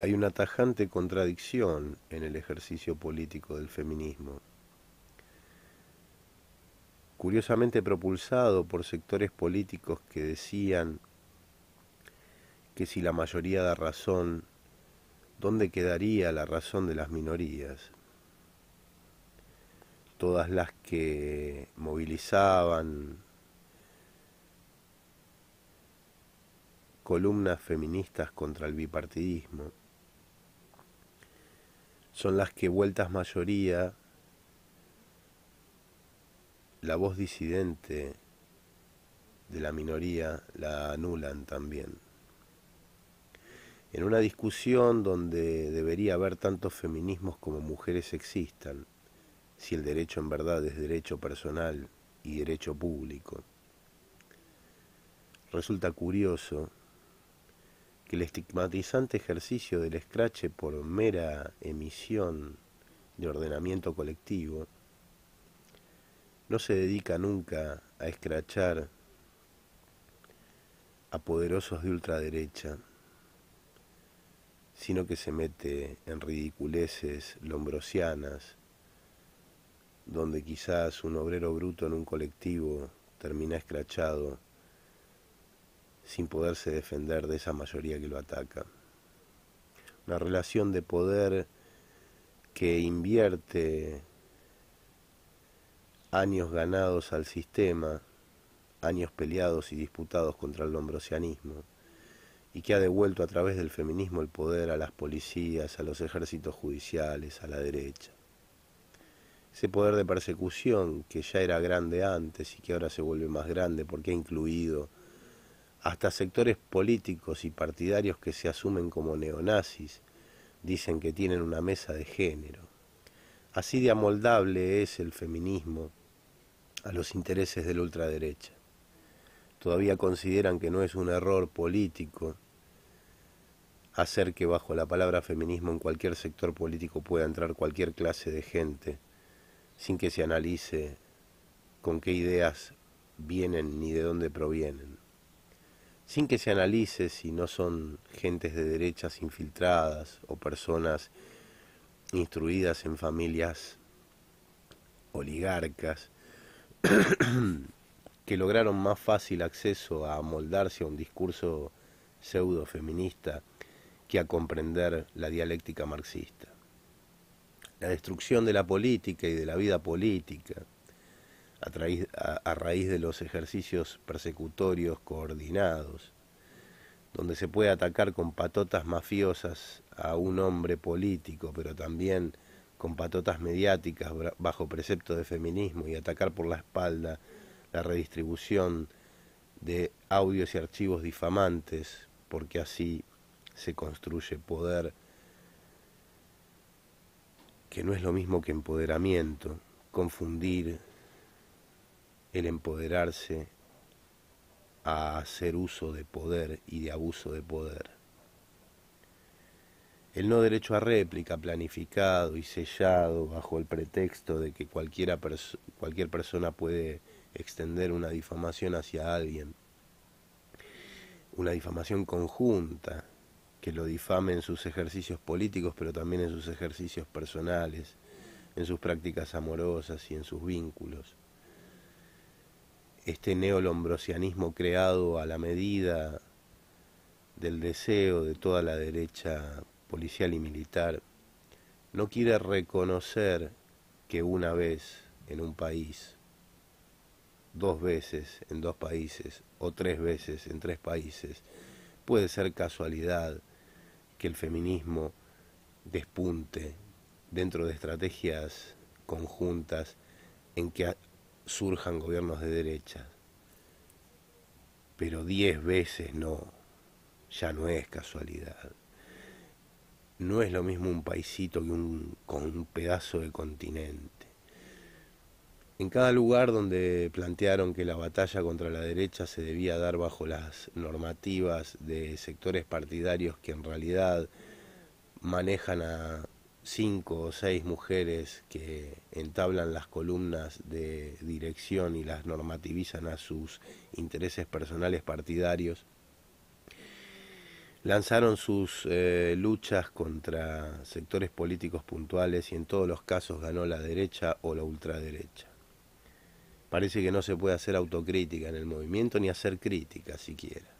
Hay una tajante contradicción en el ejercicio político del feminismo. Curiosamente propulsado por sectores políticos que decían que si la mayoría da razón, ¿dónde quedaría la razón de las minorías? Todas las que movilizaban columnas feministas contra el bipartidismo son las que vueltas mayoría, la voz disidente de la minoría la anulan también. En una discusión donde debería haber tantos feminismos como mujeres existan, si el derecho en verdad es derecho personal y derecho público. Resulta curioso que el estigmatizante ejercicio del escrache por mera emisión de ordenamiento colectivo no se dedica nunca a escrachar a poderosos de ultraderecha, sino que se mete en ridiculeces lombrosianas, donde quizás un obrero bruto en un colectivo termina escrachado sin poderse defender de esa mayoría que lo ataca. Una relación de poder que invierte años ganados al sistema, años peleados y disputados contra el lombrosianismo, y que ha devuelto a través del feminismo el poder a las policías, a los ejércitos judiciales, a la derecha. Ese poder de persecución que ya era grande antes y que ahora se vuelve más grande porque ha incluido hasta sectores políticos y partidarios que se asumen como neonazis dicen que tienen una mesa de género. Así de amoldable es el feminismo a los intereses de la ultraderecha. Todavía consideran que no es un error político hacer que bajo la palabra feminismo en cualquier sector político pueda entrar cualquier clase de gente sin que se analice con qué ideas vienen ni de dónde provienen sin que se analice si no son gentes de derechas infiltradas o personas instruidas en familias oligarcas que lograron más fácil acceso a moldarse a un discurso pseudo feminista que a comprender la dialéctica marxista. La destrucción de la política y de la vida política, a, raíz de los ejercicios persecutorios coordinados, donde se puede atacar con patotas mafiosas a un hombre político, pero también con patotas mediáticas bajo precepto de feminismo y atacar por la espalda la redistribución de audios y archivos difamantes, porque así se construye poder que no es lo mismo que empoderamiento, confundir el empoderarse a hacer uso de poder y de abuso de poder. El no derecho a réplica planificado y sellado bajo el pretexto de que cualquiera cualquier persona puede extender una difamación hacia alguien, una difamación conjunta que lo difame en sus ejercicios políticos, pero también en sus ejercicios personales, en sus prácticas amorosas y en sus vínculos este neolombrosianismo creado a la medida del deseo de toda la derecha policial y militar, no quiere reconocer que una vez en un país, dos veces en dos países o tres veces en tres países, puede ser casualidad que el feminismo despunte dentro de estrategias conjuntas en que surjan gobiernos de derecha, pero diez veces no, ya no es casualidad. No es lo mismo un paisito que un, con un pedazo de continente. En cada lugar donde plantearon que la batalla contra la derecha se debía dar bajo las normativas de sectores partidarios que en realidad manejan a cinco o seis mujeres que entablan las columnas de dirección y las normativizan a sus intereses personales partidarios, lanzaron sus eh, luchas contra sectores políticos puntuales y en todos los casos ganó la derecha o la ultraderecha. Parece que no se puede hacer autocrítica en el movimiento ni hacer crítica siquiera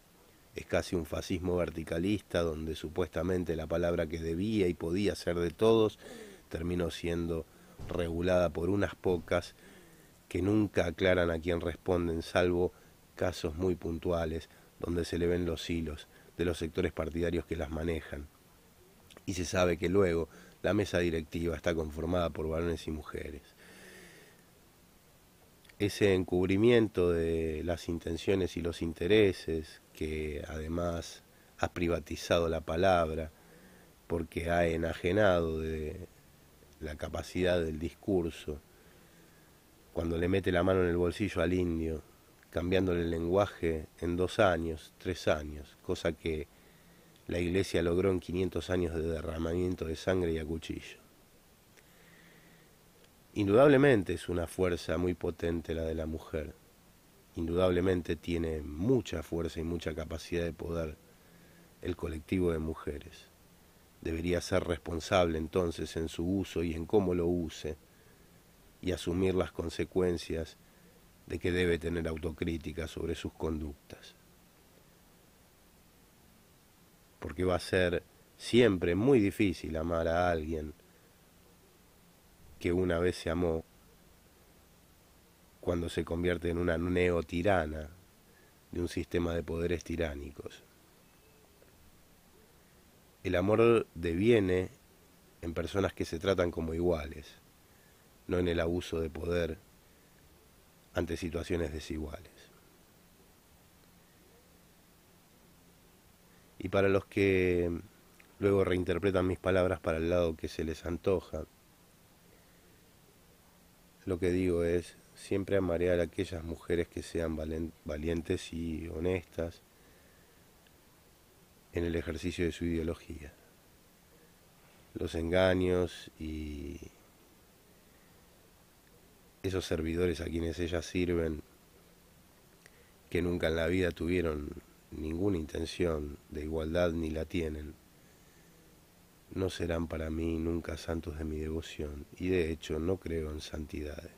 es casi un fascismo verticalista donde supuestamente la palabra que debía y podía ser de todos terminó siendo regulada por unas pocas que nunca aclaran a quién responden, salvo casos muy puntuales donde se le ven los hilos de los sectores partidarios que las manejan. Y se sabe que luego la mesa directiva está conformada por varones y mujeres ese encubrimiento de las intenciones y los intereses, que además has privatizado la palabra, porque ha enajenado de la capacidad del discurso, cuando le mete la mano en el bolsillo al indio, cambiándole el lenguaje en dos años, tres años, cosa que la iglesia logró en 500 años de derramamiento de sangre y a cuchillo indudablemente es una fuerza muy potente la de la mujer. Indudablemente tiene mucha fuerza y mucha capacidad de poder el colectivo de mujeres. Debería ser responsable entonces en su uso y en cómo lo use y asumir las consecuencias de que debe tener autocrítica sobre sus conductas. Porque va a ser siempre muy difícil amar a alguien que una vez se amó, cuando se convierte en una neotirana de un sistema de poderes tiránicos. El amor deviene en personas que se tratan como iguales, no en el abuso de poder ante situaciones desiguales. Y para los que luego reinterpretan mis palabras para el lado que se les antoja, lo que digo es, siempre amarear a aquellas mujeres que sean valientes y honestas en el ejercicio de su ideología. Los engaños y esos servidores a quienes ellas sirven, que nunca en la vida tuvieron ninguna intención de igualdad ni la tienen, no serán para mí nunca santos de mi devoción, y de hecho no creo en santidades.